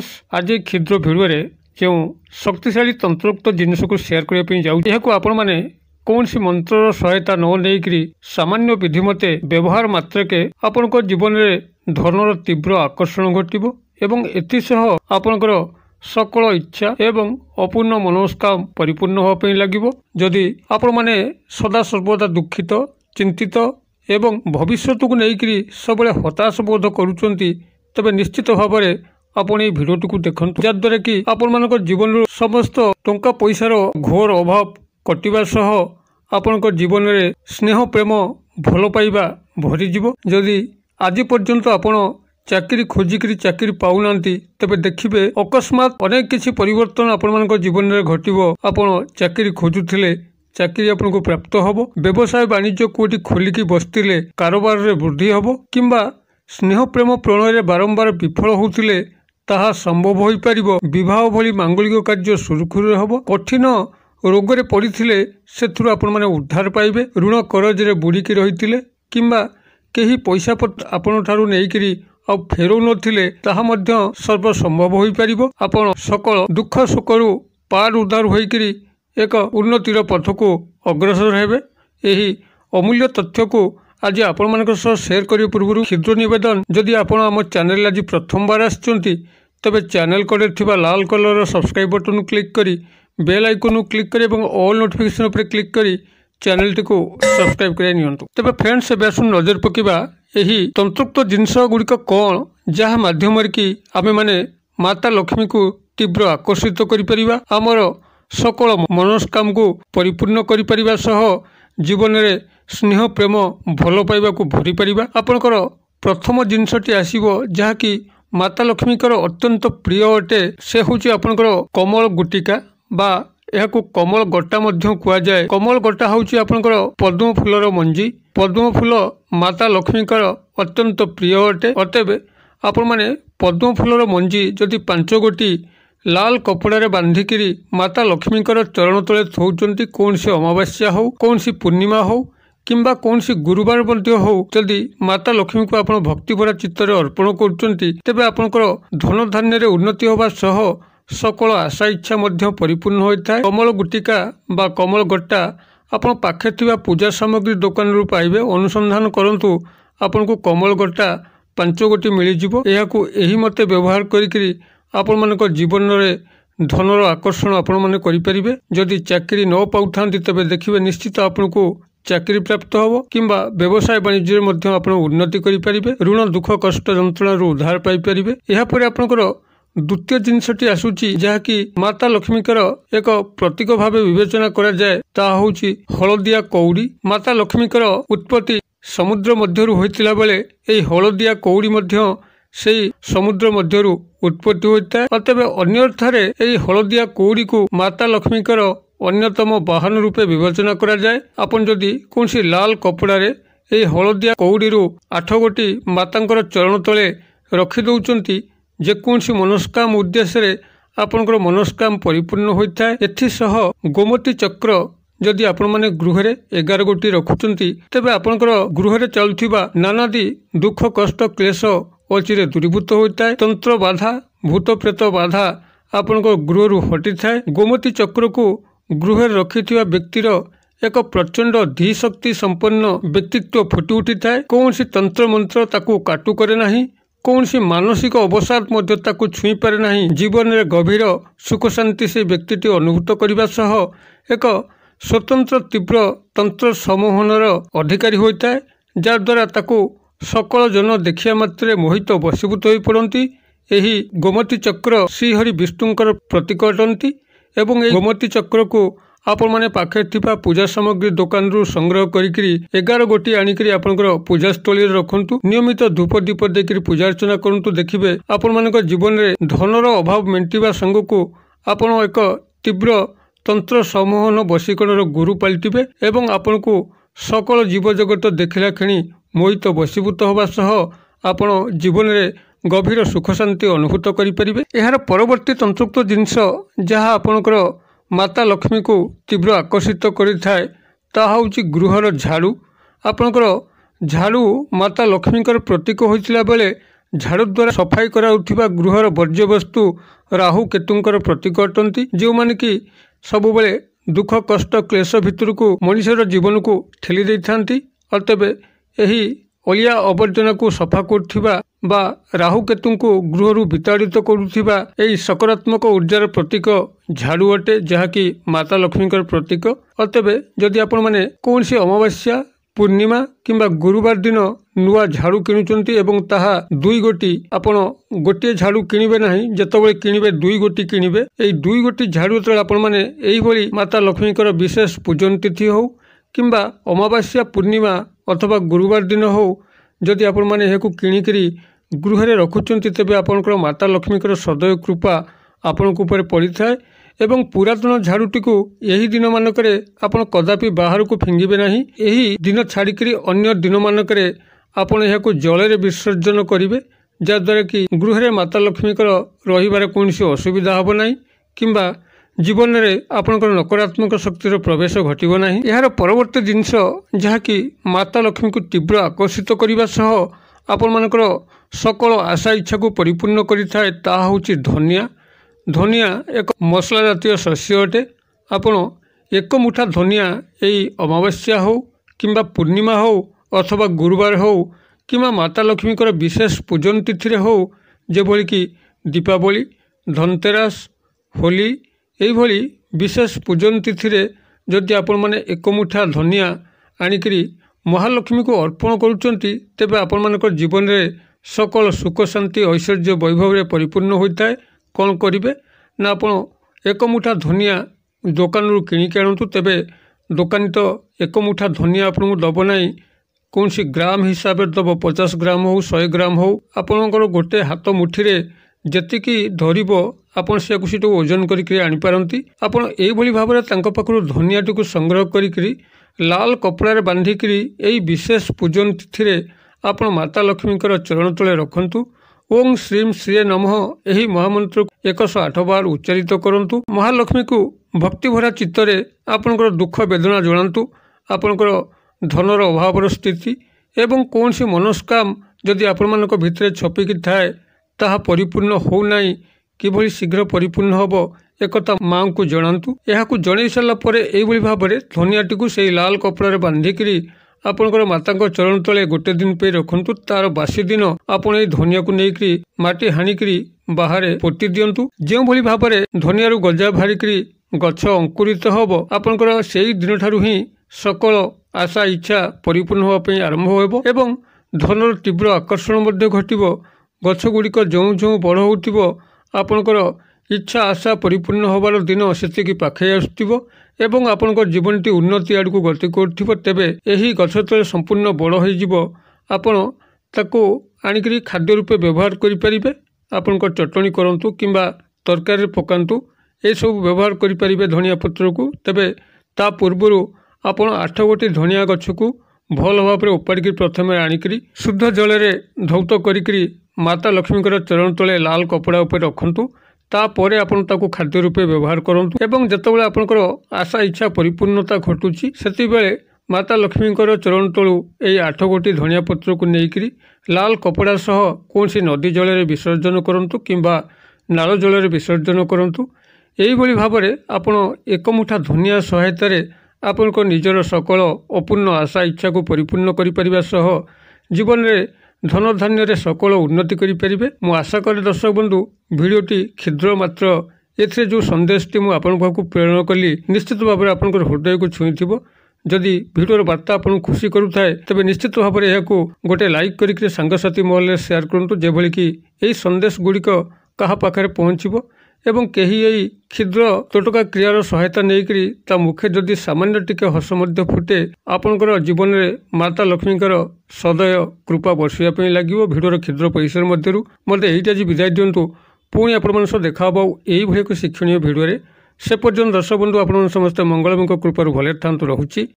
friends ଆଜି କ୍ଷୁଦ୍ର ଭିଡ଼ିଓରେ ଯେଉଁ ଶକ୍ତିଶାଳୀ ତନ୍ତ୍ରୋକ୍ତ ଜିନିଷକୁ ସେୟାର କରିବା ପାଇଁ ଯାଉଛି ଏହାକୁ ଆପଣମାନେ କୌଣସି ମନ୍ତ୍ରର ସହାୟତା ନ ନେଇକରି ସାମାନ୍ୟ ବିଧି ମତେ ବ୍ୟବହାର ମାତ୍ରକେ ଆପଣଙ୍କ ଜୀବନରେ ଧନର ତୀବ୍ର ଆକର୍ଷଣ ଘଟିବ ଏବଂ ଏଥିସହ ଆପଣଙ୍କର ସକଳ ଇଚ୍ଛା ଏବଂ ଅପୂର୍ଣ୍ଣ ମନସ୍କା ପରିପୂର୍ଣ୍ଣ ହେବା ପାଇଁ ଲାଗିବ ଯଦି ଆପଣମାନେ ସଦାସର୍ବଦା ଦୁଃଖିତ ଚିନ୍ତିତ ଏବଂ ଭବିଷ୍ୟତକୁ ନେଇକରି ସବୁବେଳେ ହତାଶ ବୋଧ କରୁଛନ୍ତି ତେବେ ନିଶ୍ଚିତ ଭାବରେ ଆପଣ ଏଇ ଭିଡ଼ିଓଟିକୁ ଦେଖନ୍ତୁ ଯାହାଦ୍ୱାରା କି ଆପଣମାନଙ୍କ ଜୀବନରୁ ସମସ୍ତ ଟଙ୍କା ପଇସାର ଘୋର ଅଭାବ କଟିବା ସହ ଆପଣଙ୍କ ଜୀବନରେ ସ୍ନେହ ପ୍ରେମ ଭଲ ପାଇବା ଭରିଯିବ ଯଦି ଆଜି ପର୍ଯ୍ୟନ୍ତ ଆପଣ ଚାକିରି ଖୋଜିକରି ଚାକିରି ପାଉନାହାନ୍ତି ତେବେ ଦେଖିବେ ଅକସ୍ମାତ୍ ଅନେକ କିଛି ପରିବର୍ତ୍ତନ ଆପଣମାନଙ୍କ ଜୀବନରେ ଘଟିବ ଆପଣ ଚାକିରି ଖୋଜୁଥିଲେ ଚାକିରି ଆପଣଙ୍କୁ ପ୍ରାପ୍ତ ହେବ ବ୍ୟବସାୟ ବାଣିଜ୍ୟ କେଉଁଠି ଖୋଲିକି ବସିଥିଲେ କାରବାରରେ ବୃଦ୍ଧି ହେବ କିମ୍ବା ସ୍ନେହ ପ୍ରେମ ପ୍ରଣୟରେ ବାରମ୍ବାର ବିଫଳ ହେଉଥିଲେ ତାହା ସମ୍ଭବ ହୋଇପାରିବ ବିବାହ ଭଳି ମାଙ୍ଗଳିକ କାର୍ଯ୍ୟ ସୁରୁଖୁରୁରେ ହେବ କଠିନ ରୋଗରେ ପଡ଼ିଥିଲେ ସେଥିରୁ ଆପଣମାନେ ଉଦ୍ଧାର ପାଇବେ ଋଣ କରଜରେ ବୁଡ଼ିକି ରହିଥିଲେ କିମ୍ବା କେହି ପଇସା ପତ୍ର ଆପଣଙ୍କଠାରୁ ନେଇକରି ଆଉ ଫେରଉନଥିଲେ ତାହା ମଧ୍ୟ ସର୍ବସମ୍ଭବ ହୋଇପାରିବ ଆପଣ ସକଳ ଦୁଃଖ ସୁଖରୁ ପାର ଉଦ୍ଧାର ହୋଇକରି ଏକ ଉନ୍ନତିର ପଥକୁ ଅଗ୍ରସର ହେବେ ଏହି ଅମୂଲ୍ୟ ତଥ୍ୟକୁ ଆଜି ଆପଣମାନଙ୍କ ସହ ସେୟାର କରିବା ପୂର୍ବରୁ କ୍ଷୁଦ୍ର ନିବେଦନ ଯଦି ଆପଣ ଆମ ଚ୍ୟାନେଲ ଆଜି ପ୍ରଥମବାର ଆସିଛନ୍ତି ତେବେ ଚ୍ୟାନେଲ କଡ଼ରେ ଥିବା ଲାଲ କଲର୍ର ସବସ୍କ୍ରାଇବ ବଟନକୁ କ୍ଲିକ୍ କରି ବେଲ୍ ଆଇକନକୁ କ୍ଲିକ୍ କରି ଏବଂ ଅଲ୍ ନୋଟିଫିକେସନ୍ ଉପରେ କ୍ଲିକ୍ କରି ଚ୍ୟାନେଲଟିକୁ ସବସ୍କ୍ରାଇବ କରାଇ ନିଅନ୍ତୁ ତେବେ ଫ୍ରେଣ୍ଡସ୍ ଏବେ ଆସୁ ନଜର ପକାଇବା ଏହି ତନ୍ତୃପ୍ତ ଜିନିଷଗୁଡ଼ିକ କ'ଣ ଯାହା ମାଧ୍ୟମରେ କି ଆମେମାନେ ମାତା ଲକ୍ଷ୍ମୀଙ୍କୁ ତୀବ୍ର ଆକର୍ଷିତ କରିପାରିବା ଆମର ସକଳ ମନସ୍କାମକୁ ପରିପୂର୍ଣ୍ଣ କରିପାରିବା ସହ ଜୀବନରେ ସ୍ନେହ ପ୍ରେମ ଭଲ ପାଇବାକୁ ଭରିପାରିବା ଆପଣଙ୍କର ପ୍ରଥମ ଜିନିଷଟି ଆସିବ ଯାହାକି ମାତା ଲକ୍ଷ୍ମୀଙ୍କର ଅତ୍ୟନ୍ତ ପ୍ରିୟ ଅଟେ ସେ ହେଉଛି ଆପଣଙ୍କର କମଳ ଗୁଟିକା ବା ଏହାକୁ କମଳ ଗୋଟା ମଧ୍ୟ କୁହାଯାଏ କମଳ ଗୋଟା ହେଉଛି ଆପଣଙ୍କର ପଦ୍ମ ଫୁଲର ମଞ୍ଜି ପଦ୍ମ ଫୁଲ ମାତା ଲକ୍ଷ୍ମୀଙ୍କର ଅତ୍ୟନ୍ତ ପ୍ରିୟ ଅଟେ ଅତେବେ ଆପଣମାନେ ପଦ୍ମ ଫୁଲର ମଞ୍ଜି ଯଦି ପାଞ୍ଚ ଗୋଟି ଲାଲ କପଡ଼ାରେ ବାନ୍ଧିକିରି ମାତା ଲକ୍ଷ୍ମୀଙ୍କର ଚରଣ ତଳେ ଥୋଉଛନ୍ତି କୌଣସି ଅମାବାସ୍ୟା ହେଉ କୌଣସି ପୂର୍ଣ୍ଣିମା ହେଉ କିମ୍ବା କୌଣସି ଗୁରୁବାର ମଧ୍ୟ ହେଉ ଯଦି ମାତା ଲକ୍ଷ୍ମୀଙ୍କୁ ଆପଣ ଭକ୍ତିଭରା ଚିତ୍ତରେ ଅର୍ପଣ କରୁଛନ୍ତି ତେବେ ଆପଣଙ୍କର ଧନଧାନ୍ୟରେ ଉନ୍ନତି ହେବା ସହ ସକଳ ଆଶା ଇଚ୍ଛା ମଧ୍ୟ ପରିପୂର୍ଣ୍ଣ ହୋଇଥାଏ କମଳ ଗୁଟିକା ବା କମଳ ଗଟା ଆପଣ ପାଖରେ ଥିବା ପୂଜା ସାମଗ୍ରୀ ଦୋକାନରୁ ପାଇବେ ଅନୁସନ୍ଧାନ କରନ୍ତୁ ଆପଣଙ୍କୁ କମଳ ଗଟା ପାଞ୍ଚ ଗୋଟି ମିଳିଯିବ ଏହାକୁ ଏହି ମତେ ବ୍ୟବହାର କରିକି ଆପଣମାନଙ୍କ ଜୀବନରେ ଧନର ଆକର୍ଷଣ ଆପଣମାନେ କରିପାରିବେ ଯଦି ଚାକିରି ନ ପାଉଥାନ୍ତି ତେବେ ଦେଖିବେ ନିଶ୍ଚିତ ଆପଣଙ୍କୁ ଚାକିରି ପ୍ରାପ୍ତ ହେବ କିମ୍ବା ବ୍ୟବସାୟ ବାଣିଜ୍ୟରେ ମଧ୍ୟ ଆପଣ ଉନ୍ନତି କରିପାରିବେ ଋଣ ଦୁଃଖ କଷ୍ଟ ଯନ୍ତ୍ରଣାରୁ ଉଦ୍ଧାର ପାଇପାରିବେ ଏହାପରେ ଆପଣଙ୍କର ଦ୍ୱିତୀୟ ଜିନିଷଟି ଆସୁଛି ଯାହାକି ମାତା ଲକ୍ଷ୍ମୀଙ୍କର ଏକ ପ୍ରତୀକ ଭାବେ ବିବେଚନା କରାଯାଏ ତାହା ହେଉଛି ହଳଦିଆ କଉଡ଼ି ମାତା ଲକ୍ଷ୍ମୀଙ୍କର ଉତ୍ପତ୍ତି ସମୁଦ୍ର ମଧ୍ୟରୁ ହୋଇଥିଲା ବେଳେ ଏହି ହଳଦିଆ କଉଡ଼ି ମଧ୍ୟ ସେଇ ସମୁଦ୍ର ମଧ୍ୟରୁ ଉତ୍ପତ୍ତି ହୋଇଥାଏ ଆଉ ତେବେ ଅନ୍ୟଥାରେ ଏହି ହଳଦିଆ କୁଡ଼ିକୁ ମାତା ଲକ୍ଷ୍ମୀଙ୍କର ଅନ୍ୟତମ ବାହନ ରୂପେ ବିବେଚନା କରାଯାଏ ଆପଣ ଯଦି କୌଣସି ଲାଲ କପଡ଼ାରେ ଏହି ହଳଦିଆ କଉଡ଼ିରୁ ଆଠ ଗୋଟି ମାତାଙ୍କର ଚରଣ ତଳେ ରଖିଦେଉଛନ୍ତି ଯେକୌଣସି ମନସ୍କାମ ଉଦ୍ଦେଶ୍ୟରେ ଆପଣଙ୍କର ମନସ୍କାମ ପରିପୂର୍ଣ୍ଣ ହୋଇଥାଏ ଏଥିସହ ଗୋମତୀ ଚକ୍ର ଯଦି ଆପଣମାନେ ଗୃହରେ ଏଗାର ଗୋଟି ରଖୁଛନ୍ତି ତେବେ ଆପଣଙ୍କର ଗୃହରେ ଚାଲୁଥିବା ନାନାଦି ଦୁଃଖ କଷ୍ଟ କ୍ଲେଶ ଅଚିରେ ଦୂରୀଭୂତ ହୋଇଥାଏ ତନ୍ତ୍ର ବାଧା ଭୂତ ପ୍ରେତ ବାଧା ଆପଣଙ୍କ ଗୃହରୁ ହଟିଥାଏ ଗୋମତୀ ଚକ୍ରକୁ ଗୃହରେ ରଖିଥିବା ବ୍ୟକ୍ତିର ଏକ ପ୍ରଚଣ୍ଡ ଧୀଶକ୍ତି ସମ୍ପନ୍ନ ବ୍ୟକ୍ତିତ୍ୱ ଫୁଟି ଉଠିଥାଏ କୌଣସି ତନ୍ତ୍ର ମନ୍ତ୍ର ତାକୁ କାଟୁ କରେ ନାହିଁ କୌଣସି ମାନସିକ ଅବସାଦ ମଧ୍ୟ ତାକୁ ଛୁଇଁପାରେ ନାହିଁ ଜୀବନରେ ଗଭୀର ସୁଖ ଶାନ୍ତି ସେ ବ୍ୟକ୍ତିଟି ଅନୁଭୂତ କରିବା ସହ ଏକ ସ୍ୱତନ୍ତ୍ର ତୀବ୍ର ତନ୍ତ୍ର ସମୋହନର ଅଧିକାରୀ ହୋଇଥାଏ ଯାହାଦ୍ୱାରା ତାକୁ ସକଳ ଜନ ଦେଖିବା ମାତ୍ରେ ମୋହିତ ବଶୀଭୂତ ହୋଇ ପଡ଼ନ୍ତି ଏହି ଗୋମତୀ ଚକ୍ର ଶ୍ରୀହରି ବିଷ୍ଣୁଙ୍କର ପ୍ରତୀକ ଅଟନ୍ତି ଏବଂ ଏହି ଗୋମତୀ ଚକ୍ରକୁ ଆପଣମାନେ ପାଖରେ ଥିବା ପୂଜା ସାମଗ୍ରୀ ଦୋକାନରୁ ସଂଗ୍ରହ କରିକିରି ଏଗାର ଗୋଟି ଆଣିକିରି ଆପଣଙ୍କର ପୂଜାସ୍ଥଳୀରେ ରଖନ୍ତୁ ନିୟମିତ ଧୂପ ଦୀପ ଦେଇକରି ପୂଜାର୍ଚ୍ଚନା କରନ୍ତୁ ଦେଖିବେ ଆପଣମାନଙ୍କ ଜୀବନରେ ଧନର ଅଭାବ ମେଣ୍ଟିବା ସାଙ୍ଗକୁ ଆପଣ ଏକ ତୀବ୍ର ତନ୍ତ୍ର ସମୋହନ ବସିକରଣର ଗୁରୁ ପାଲଟିବେ ଏବଂ ଆପଣଙ୍କୁ ସକଳ ଜୀବଜଗତ ଦେଖିଲା କ୍ଷଣି ମୋହିତ ବଶୀଭୂତ ହେବା ସହ ଆପଣ ଜୀବନରେ ଗଭୀର ସୁଖଶାନ୍ତି ଅନୁଭୂତ କରିପାରିବେ ଏହାର ପରବର୍ତ୍ତୀ ତନ୍ତୁକ୍ତ ଜିନିଷ ଯାହା ଆପଣଙ୍କର ମାତା ଲକ୍ଷ୍ମୀଙ୍କୁ ତୀବ୍ର ଆକର୍ଷିତ କରିଥାଏ ତାହା ହେଉଛି ଗୃହର ଝାଡ଼ୁ ଆପଣଙ୍କର ଝାଡ଼ୁ ମାତା ଲକ୍ଷ୍ମୀଙ୍କର ପ୍ରତୀକ ହୋଇଥିଲା ବେଳେ ଝାଡ଼ୁ ଦ୍ୱାରା ସଫାଇ କରାଯାଉଥିବା ଗୃହର ବର୍ଜ୍ୟବସ୍ତୁ ରାହୁ କେତୁଙ୍କର ପ୍ରତୀକ ଅଟନ୍ତି ଯେଉଁମାନେ କି ସବୁବେଳେ ଦୁଃଖ କଷ୍ଟ କ୍ଲେଶ ଭିତରକୁ ମଣିଷର ଜୀବନକୁ ଠେଲି ଦେଇଥାନ୍ତି ଆଉ ତେବେ ଏହି ଅଳିଆ ଆବର୍ଜନାକୁ ସଫା କରୁଥିବା ବା ରାହୁକେତୁଙ୍କୁ ଗୃହରୁ ବିତାଡ଼ିତ କରୁଥିବା ଏହି ସକାରାତ୍ମକ ଉର୍ଜାର ପ୍ରତୀକ ଝାଡ଼ୁ ଅଟେ ଯାହାକି ମାତା ଲକ୍ଷ୍ମୀଙ୍କର ପ୍ରତୀକ ଅତେବେ ଯଦି ଆପଣମାନେ କୌଣସି ଅମାବାସ୍ୟା ପୂର୍ଣ୍ଣିମା କିମ୍ବା ଗୁରୁବାର ଦିନ ନୂଆ ଝାଡ଼ୁ କିଣୁଛନ୍ତି ଏବଂ ତାହା ଦୁଇ ଗୋଟି ଆପଣ ଗୋଟିଏ ଝାଡ଼ୁ କିଣିବେ ନାହିଁ ଯେତେବେଳେ କିଣିବେ ଦୁଇ ଗୋଟି କିଣିବେ ଏହି ଦୁଇ ଗୋଟି ଝାଡ଼ୁ ଯେତେବେଳେ ଆପଣମାନେ ଏହିଭଳି ମାତା ଲକ୍ଷ୍ମୀଙ୍କର ବିଶେଷ ପୂଜନ ତିଥି ହେଉ କିମ୍ବା ଅମାବାସ୍ୟା ପୂର୍ଣ୍ଣିମା অথবা ଗୁରୁବାର ଦିନ ହେଉ ଯଦି ଆପଣମାନେ ଏହାକୁ କିଣିକରି ଗୃହରେ ରଖୁଛନ୍ତି ତେବେ ଆପଣଙ୍କର ମାତା ଲକ୍ଷ୍ମୀଙ୍କର ସଦୟ କୃପା ଆପଣଙ୍କ ଉପରେ ପଡ଼ିଥାଏ ଏବଂ ପୁରାତନ ଝାଡ଼ୁଟିକୁ ଏହି ଦିନମାନଙ୍କରେ ଆପଣ କଦାପି ବାହାରକୁ ଫିଙ୍ଗିବେ ନାହିଁ ଏହି ଦିନ ଛାଡ଼ିକରି ଅନ୍ୟ ଦିନମାନଙ୍କରେ ଆପଣ ଏହାକୁ ଜଳରେ ବିସର୍ଜନ କରିବେ ଯାହାଦ୍ୱାରା କି ଗୃହରେ ମାତା ଲକ୍ଷ୍ମୀଙ୍କର ରହିବାର କୌଣସି ଅସୁବିଧା ହେବ ନାହିଁ କିମ୍ବା ଜୀବନରେ ଆପଣଙ୍କର ନକାରାତ୍ମକ ଶକ୍ତିର ପ୍ରବେଶ ଘଟିବ ନାହିଁ ଏହାର ପରବର୍ତ୍ତୀ ଜିନିଷ ଯାହାକି ମାତା ଲକ୍ଷ୍ମୀଙ୍କୁ ତୀବ୍ର ଆକର୍ଷିତ କରିବା ସହ ଆପଣମାନଙ୍କର ସକଳ ଆଶା ଇଚ୍ଛାକୁ ପରିପୂର୍ଣ୍ଣ କରିଥାଏ ତାହା ହେଉଛି ଧନିଆ ଧନିଆ ଏକ ମସଲା ଜାତୀୟ ଶସ୍ୟ ଅଟେ ଆପଣ ଏକ ମୁଠା ଧନିଆ ଏଇ ଅମାବାସ୍ୟା ହେଉ କିମ୍ବା ପୂର୍ଣ୍ଣିମା ହେଉ ଅଥବା ଗୁରୁବାର ହେଉ କିମ୍ବା ମାତା ଲକ୍ଷ୍ମୀଙ୍କର ବିଶେଷ ପୂଜନ ତିଥିରେ ହେଉ ଯେଭଳିକି ଦୀପାବଳି ଧନତେରାସ ହୋଲି ଏଇଭଳି ବିଶେଷ ପୂଜନ ତିଥିରେ ଯଦି ଆପଣମାନେ ଏକ ମୁଠା ଧନିଆ ଆଣିକରି ମହାଲକ୍ଷ୍ମୀଙ୍କୁ ଅର୍ପଣ କରୁଛନ୍ତି ତେବେ ଆପଣମାନଙ୍କ ଜୀବନରେ ସକଳ ସୁଖ ଶାନ୍ତି ଐଶ୍ୱର୍ଯ୍ୟ ବୈଭବରେ ପରିପୂର୍ଣ୍ଣ ହୋଇଥାଏ କ'ଣ କରିବେ ନା ଆପଣ ଏକ ମୁଠା ଧନିଆ ଦୋକାନରୁ କିଣିକି ଆଣନ୍ତୁ ତେବେ ଦୋକାନୀ ତ ଏକ ମୁଠା ଧନିଆ ଆପଣଙ୍କୁ ଦେବ ନାହିଁ କୌଣସି ଗ୍ରାମ ହିସାବରେ ଦେବ ପଚାଶ ଗ୍ରାମ ହେଉ ଶହେ ଗ୍ରାମ ହେଉ ଆପଣଙ୍କର ଗୋଟେ ହାତ ମୁଠିରେ ଯେତିକି ଧରିବ ଆପଣ ସେଇଆକୁ ସେଠୁ ଓଜନ କରିକି ଆଣିପାରନ୍ତି ଆପଣ ଏଇଭଳି ଭାବରେ ତାଙ୍କ ପାଖରୁ ଧନିଆଟିକୁ ସଂଗ୍ରହ କରିକିରି ଲାଲ କପଡ଼ାରେ ବାନ୍ଧିକିରି ଏହି ବିଶେଷ ପୂଜନ ତିଥିରେ ଆପଣ ମାତା ଲକ୍ଷ୍ମୀଙ୍କର ଚରଣ ତଳେ ରଖନ୍ତୁ ଓଂ ଶ୍ରୀମ୍ ଶ୍ରୀ ନମଃ ଏହି ମହାମନ୍ତ୍ରକୁ ଏକଶହ ଆଠ ବାର ଉଚ୍ଚାରିତ କରନ୍ତୁ ମହାଲକ୍ଷ୍ମୀଙ୍କୁ ଭକ୍ତିଭରା ଚିତ୍ତରେ ଆପଣଙ୍କର ଦୁଃଖ ବେଦନା ଜଣାନ୍ତୁ ଆପଣଙ୍କର ଧନର ଅଭାବର ସ୍ଥିତି ଏବଂ କୌଣସି ମନସ୍କାମ ଯଦି ଆପଣମାନଙ୍କ ଭିତରେ ଛପିକି ଥାଏ ତାହା ପରିପୂର୍ଣ୍ଣ ହେଉନାହିଁ କିଭଳି ଶୀଘ୍ର ପରିପୂର୍ଣ୍ଣ ହେବ ଏକଥା ମାଆଙ୍କୁ ଜଣାନ୍ତୁ ଏହାକୁ ଜଣାଇ ସାରିଲା ପରେ ଏହିଭଳି ଭାବରେ ଧନିଆଟିକୁ ସେହି ଲାଲ କପଡ଼ାରେ ବାନ୍ଧିକରି ଆପଣଙ୍କର ମାତାଙ୍କ ଚରଣ ତଳେ ଗୋଟେ ଦିନ ପାଇଁ ରଖନ୍ତୁ ତାର ବାସି ଦିନ ଆପଣ ଏହି ଧନିଆକୁ ନେଇକରି ମାଟି ହାଣିକରି ବାହାରେ ପୋତି ଦିଅନ୍ତୁ ଯେଉଁଭଳି ଭାବରେ ଧନିଆରୁ ଗଜା ବାହାରିକରି ଗଛ ଅଙ୍କୁରିତ ହେବ ଆପଣଙ୍କର ସେହି ଦିନଠାରୁ ହିଁ ସକଳ ଆଶା ଇଚ୍ଛା ପରିପୂର୍ଣ୍ଣ ହେବା ପାଇଁ ଆରମ୍ଭ ହେବ ଏବଂ ଧନର ତୀବ୍ର ଆକର୍ଷଣ ମଧ୍ୟ ଘଟିବ ଗଛଗୁଡ଼ିକ ଯେଉଁ ଯେଉଁ ବଡ଼ ହେଉଥିବ ଆପଣଙ୍କର ଇଚ୍ଛା ଆଶା ପରିପୂର୍ଣ୍ଣ ହେବାର ଦିନ ସେତିକି ପାଖେଇ ଆସୁଥିବ ଏବଂ ଆପଣଙ୍କ ଜୀବନଟି ଉନ୍ନତି ଆଡ଼କୁ ଗତି କରୁଥିବ ତେବେ ଏହି ଗଛ ତଳେ ସମ୍ପୂର୍ଣ୍ଣ ବଡ଼ ହୋଇଯିବ ଆପଣ ତାକୁ ଆଣିକରି ଖାଦ୍ୟ ରୂପେ ବ୍ୟବହାର କରିପାରିବେ ଆପଣଙ୍କ ଚଟଣି କରନ୍ତୁ କିମ୍ବା ତରକାରୀରେ ପକାନ୍ତୁ ଏସବୁ ବ୍ୟବହାର କରିପାରିବେ ଧନିଆ ପତ୍ରକୁ ତେବେ ତା ପୂର୍ବରୁ ଆପଣ ଆଠ ଗୋଟି ଧନିଆ ଗଛକୁ ଭଲ ଭାବରେ ଉପାଡ଼ିକି ପ୍ରଥମେ ଆଣିକରି ଶୁଦ୍ଧ ଜଳରେ ଧୌତ କରିକିରି ମାତା ଲକ୍ଷ୍ମୀଙ୍କର ଚରଣ ତଳେ ଲାଲ କପଡ଼ା ଉପରେ ରଖନ୍ତୁ ତାପରେ ଆପଣ ତାକୁ ଖାଦ୍ୟ ରୂପେ ବ୍ୟବହାର କରନ୍ତୁ ଏବଂ ଯେତେବେଳେ ଆପଣଙ୍କର ଆଶା ଇଚ୍ଛା ପରିପୂର୍ଣ୍ଣତା ଘଟୁଛି ସେତେବେଳେ ମାତା ଲକ୍ଷ୍ମୀଙ୍କର ଚରଣ ତଳୁ ଏହି ଆଠ ଗୋଟି ଧନିଆ ପତ୍ରକୁ ନେଇକରି ଲାଲ କପଡ଼ା ସହ କୌଣସି ନଦୀ ଜଳରେ ବିସର୍ଜନ କରନ୍ତୁ କିମ୍ବା ନାଳ ଜଳରେ ବିସର୍ଜନ କରନ୍ତୁ ଏହିଭଳି ଭାବରେ ଆପଣ ଏକ ମୁଠା ଧନିଆ ସହାୟତାରେ ଆପଣଙ୍କ ନିଜର ସକଳ ଅପୂର୍ଣ୍ଣ ଆଶା ଇଚ୍ଛାକୁ ପରିପୂର୍ଣ୍ଣ କରିପାରିବା ସହ ଜୀବନରେ ଧନଧାନ୍ୟରେ ସକଳ ଉନ୍ନତି କରିପାରିବେ ମୁଁ ଆଶା କରେ ଦର୍ଶକ ବନ୍ଧୁ ଭିଡ଼ିଓଟି କ୍ଷୁଦ୍ର ମାତ୍ର ଏଥିରେ ଯେଉଁ ସନ୍ଦେଶଟି ମୁଁ ଆପଣଙ୍କ ପାଖକୁ ପ୍ରେରଣ କଲି ନିଶ୍ଚିତ ଭାବରେ ଆପଣଙ୍କର ହୃଦୟକୁ ଛୁଇଁଥିବ ଯଦି ଭିଡ଼ିଓର ବାର୍ତ୍ତା ଆପଣଙ୍କୁ ଖୁସି କରୁଥାଏ ତେବେ ନିଶ୍ଚିତ ଭାବରେ ଏହାକୁ ଗୋଟେ ଲାଇକ୍ କରିକି ସାଙ୍ଗସାଥି ମହଲରେ ସେୟାର କରନ୍ତୁ ଯେଭଳିକି ଏହି ସନ୍ଦେଶ ଗୁଡ଼ିକ କାହା ପାଖରେ ପହଞ୍ଚିବ ଏବଂ କେହି ଏହି କ୍ଷୁଦ୍ର ତୋଟକା କ୍ରିୟାର ସହାୟତା ନେଇକରି ତା ମୁଖେ ଯଦି ସାମାନ୍ୟ ଟିକେ ହସ ମଧ୍ୟ ଫୁଟେ ଆପଣଙ୍କର ଜୀବନରେ ମାତା ଲକ୍ଷ୍ମୀଙ୍କର ସଦୟ କୃପା ବର୍ଷିବା ପାଇଁ ଲାଗିବ ଭିଡ଼ର କ୍ଷୁଦ୍ର ପରିସର ମଧ୍ୟରୁ ମୋତେ ଏଇଟା ଆଜି ବିଦାୟ ଦିଅନ୍ତୁ ପୁଣି ଆପଣମାନଙ୍କ ସହ ଦେଖାହେବ ଆଉ ଏହିଭଳି ଏକ ଶିକ୍ଷଣୀୟ ଭିଡ଼ିଓରେ ସେ ପର୍ଯ୍ୟନ୍ତ ଦର୍ଶକ ବନ୍ଧୁ ଆପଣମାନେ ସମସ୍ତେ ମଙ୍ଗଳଙ୍କ କୃପାରୁ ଭଲରେ ଥାନ୍ତୁ ରହୁଛି